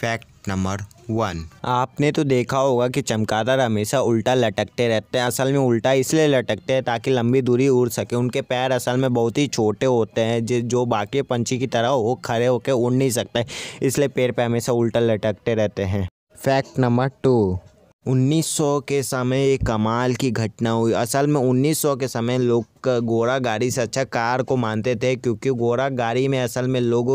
fact number one आपने तो देखा होगा कि चमकादार हमेशा उल्टा लटकते रहते हैं असल में उल्टा इसलिए लटकते हैं ताकि लंबी दूरी उड़ सके उनके पैर असल में बहुत ही छोटे होते हैं जिस जो बाकी पंछी की तरह वो खड़े होकर उड़ नहीं सकते इसलिए पैर पे हमेशा उल्टा लटकते रहते हैं फैक्ट नंबर टू 1900 के समय एक कमाल की घटना हुई असल में 1900 के समय लोग घोड़ा गाड़ी से अच्छा कार को मानते थे क्योंकि घोड़ा गाड़ी में असल में लोग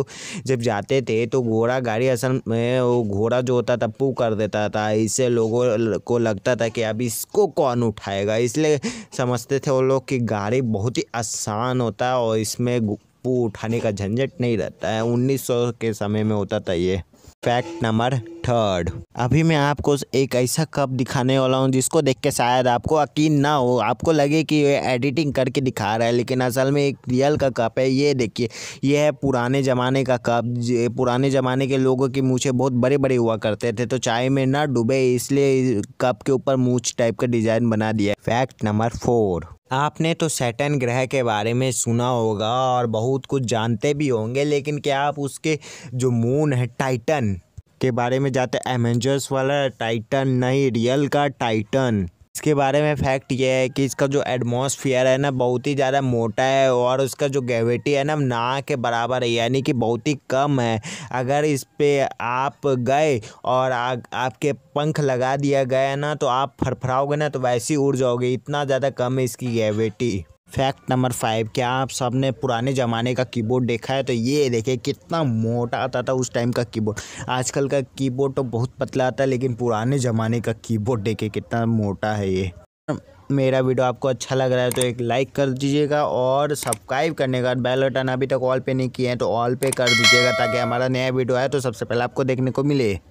जब जाते थे तो घोड़ा गाड़ी असल में वो घोड़ा जो होता था पू कर देता था इससे लोगों को लगता था कि अब इसको कौन उठाएगा इसलिए समझते थे वो लोग कि गाड़ी बहुत ही आसान होता है और इसमें पू उठाने का झंझट नहीं रहता है उन्नीस के समय में होता था ये फैक्ट नंबर थर्ड अभी मैं आपको एक ऐसा कप दिखाने वाला हूँ जिसको देख के शायद आपको यकीन ना हो आपको लगे कि ये एडिटिंग करके दिखा रहा है लेकिन असल में एक रियल का कप है ये देखिए ये है पुराने ज़माने का कप पुराने ज़माने के लोगों की मूछे बहुत बड़े बड़े हुआ करते थे तो चाय में ना डूबे इसलिए कप के ऊपर मूछ टाइप का डिज़ाइन बना दिया फैक्ट नंबर फोर आपने तो सैटन ग्रह के बारे में सुना होगा और बहुत कुछ जानते भी होंगे लेकिन क्या आप उसके जो मून है टाइटन के बारे में जाते एमेंजर्स वाला टाइटन नहीं रियल का टाइटन इसके बारे में फैक्ट ये है कि इसका जो एटमोसफियर है ना बहुत ही ज़्यादा मोटा है और उसका जो ग्रेविटी है ना ना के बराबर है यानी कि बहुत ही कम है अगर इस पर आप गए और आ, आपके पंख लगा दिया गया ना तो आप फड़फड़ाओगे ना तो वैसे ही उड़ जाओगे इतना ज़्यादा कम है इसकी ग्रेविटी फैक्ट नंबर फाइव क्या आप सबने पुराने ज़माने का कीबोर्ड देखा है तो ये देखिए कितना मोटा आता था उस टाइम का कीबोर्ड आजकल का कीबोर्ड तो बहुत पतला आता है लेकिन पुराने ज़माने का कीबोर्ड देखिए कितना मोटा है ये मेरा वीडियो आपको अच्छा लग रहा है तो एक लाइक कर दीजिएगा और सब्सक्राइब करने के बाद बेल बटन अभी तक ऑल पे नहीं किए हैं तो ऑल पे कर दीजिएगा ताकि हमारा नया वीडियो आए तो सबसे पहले आपको देखने को मिले